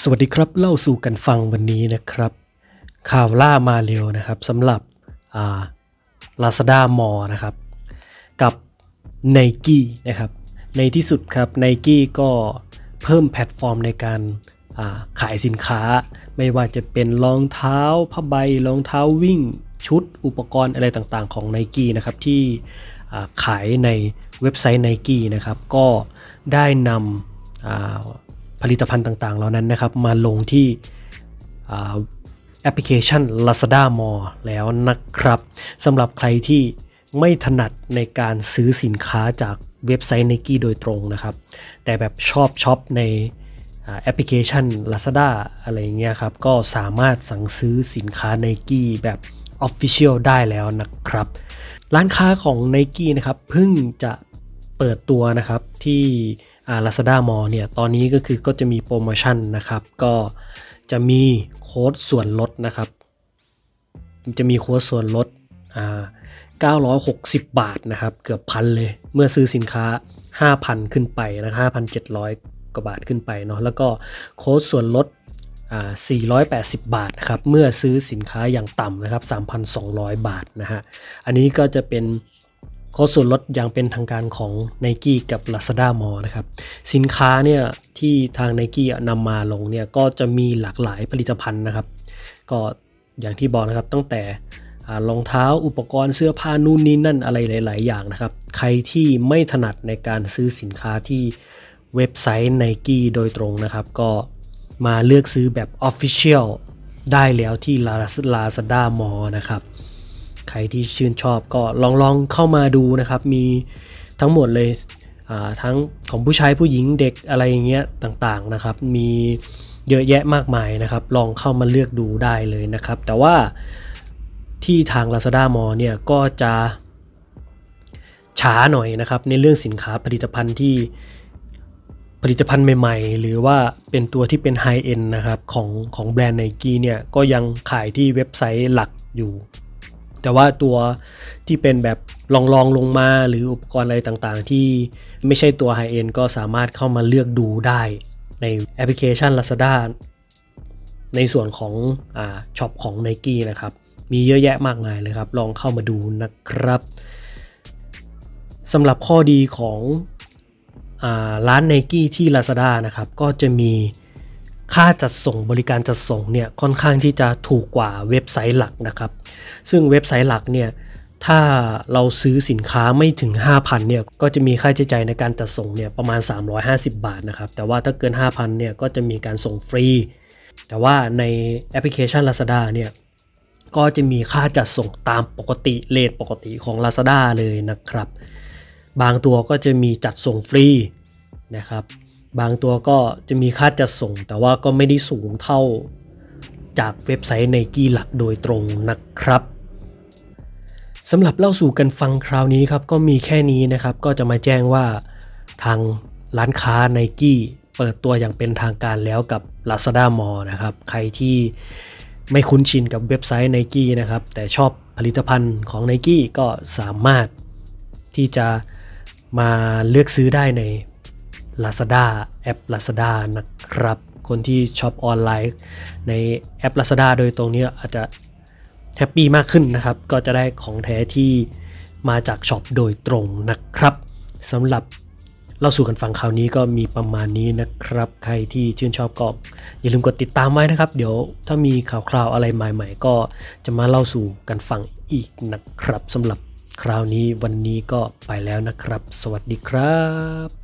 สวัสดีครับ เล่าสู่กันฟังวันนี้นะครับข่าวล่ามาเร็วนะครับสำหรับลาซาด้ามอนะครับ กับ n นกี้นะครับในที่สุดครับ n นกี้ก็เพิ่มแพลตฟอร์มในการาขายสินค้า ไม่ว่าจะเป็นรองเท้าผ้าใบรองเท้าวิ่งชุดอุปกรณ์อะไรต่างๆของ n นกี้นะครับ ที่ขายในเว็บไซต์ n นกี้นะครับ ก็ได้นำผลิตภัณฑ์ต่างๆเหล่านั้นนะครับมาลงที่แอปพลิเคชัน Lazada m a l e แล้วนะครับสำหรับใครที่ไม่ถนัดในการซื้อสินค้าจากเว็บไซต์ Nike โดยตรงนะครับ แต่แบบชอบช็อปในแอปพลิเคชัน Lazada อะไรเงี้ยครับ ก็สามารถสั่งซื้อสินค้า Nike แบบ Official ได้แล้วนะครับ ร้านค้าของ Nike นะครับเพิ่งจะเปิดตัวนะครับที่ลาซาด้ามอเนี่ยตอนนี้ก็คือก็จะมีโปรโมชั่นนะครับ ก็จะมีโค้ดส่วนลดนะครับจะมีโค้ดส่วนลดอ่า960 บาทนะครับ เกือบพันเลย เมื่อซื้อสินค้า 5,000 ขึ้นไปนะ5,700 กว่าบาทขึ้นไปเนาะแล้วก็โค้ดส่วนลด 480 บาทนะครับเมื่อซื้อสินค้าอย่างต่ำนะครับ 3,200 บาทนะฮะอันนี้ก็จะเป็นโคส่วนลดอย่างเป็นทางการของ n i กี้กับ Lazada m อ l นะครับสินค้าเนี่ยที่ทาง n i กี้นำมาลงเนี่ยก็จะมีหลากหลายผลิตภัณฑ์นะครับก็อย่างที่บอกนะครับ ตั้งแต่รองเท้าอุปกรณ์เสื้อผ้านู่นนี่นั่นอะไรหลาย ๆ อย่างนะครับ ใครที่ไม่ถนัดในการซื้อสินค้าที่เว็บไซต์ n i กี้โดยตรงนะครับก็มาเลือกซื้อแบบ Official ได้แล้วที่ Lazada m อ l นะครับใครที่ชื่นชอบก็ลองลองเข้ามาดูนะครับ มีทั้งหมดเลยทั้งของผู้ชายผู้หญิงเด็กอะไรอย่างเงี้ยต่างๆนะครับ มีเยอะแยะมากมายนะครับ ลองเข้ามาเลือกดูได้เลยนะครับ แต่ว่าที่ทาง Lazada m a l เนี่ยก็จะช้าหน่อยนะครับ ในเรื่องสินค้าผลิตภัณฑ์ที่ผลิตภัณฑ์ใหม่ๆ หรือว่าเป็นตัวที่เป็นไฮเอ็นนะครับ ของของแบรนด์ไนกี้เนี่ยก็ยังขายที่เว็บไซต์หลักอยู่แต่ว่าตัวที่เป็นแบบลองลองลงมาหรืออุปกรณ์อะไรต่างๆ ที่ไม่ใช่ตัวไฮเอ็นก็สามารถเข้ามาเลือกดูได้ในแอปพลิเคชัน Lazada ในส่วนของอ่าช็อปของ n i กี้นะครับ มีเยอะแยะมากมายเลยครับ ลองเข้ามาดูนะครับสำหรับข้อดีของอร้าน n i กี้ที่ Lazada นะครับ ก็จะมีค่าจัดส่งบริการจัดส่งเนี่ยค่อนข้างที่จะถูกกว่าเว็บไซต์หลักนะครับ ซึ่งเว็บไซต์หลักเนี่ยถ้าเราซื้อสินค้าไม่ถึง 5,000เนี่ยก็จะมีค่าใช้จ่ายในการจัดส่งเนี่ยประมาณ 350 บาทนะครับ แต่ว่าถ้าเกิน5,000เนี่ยก็จะมีการส่งฟรี แต่ว่าในแอปพลิเคชัน Lazada เนี่ยก็จะมีค่าจัดส่งตามปกติเลทปกติของ Lazada เลยนะครับบางตัวก็จะมีจัดส่งฟรีนะครับบางตัวก็จะมีค่าจัดส่ง แต่ว่าก็ไม่ได้สูงเท่าจากเว็บไซต์ไนกี้หลักโดยตรงนะครับสำหรับเล่าสู่กันฟังคราวนี้ครับ ก็มีแค่นี้นะครับก็จะมาแจ้งว่าทางร้านค้าไนกี้เปิดตัวอย่างเป็นทางการแล้วกับ Lazada m มอนะครับ ใครที่ไม่คุ้นชินกับเว็บไซต์ไนกี้นะครับ แต่ชอบผลิตภัณฑ์ของไนกี้ก็สามารถที่จะมาเลือกซื้อได้ใน Lazada แอป Lazada นะครับคนที่ช็อปออนไลน์ ในแอป Lazada โดยตรงนี้อาจจะแฮปปี้มากขึ้นนะครับ ก็จะได้ของแท้ที่มาจากช็อปโดยตรงนะครับสำหรับเล่าสู่กันฟังคราวนี้ก็มีประมาณนี้นะครับ ใครที่ชื่นชอบก็อย่าลืมกดติดตามไว้นะครับ เดี๋ยวถ้ามีข่าวคราวอะไรใหม่ ๆ ก็จะมาเล่าสู่กันฟังอีกนะครับสำหรับคราวนี้วันนี้ก็ไปแล้วนะครับ สวัสดีครับ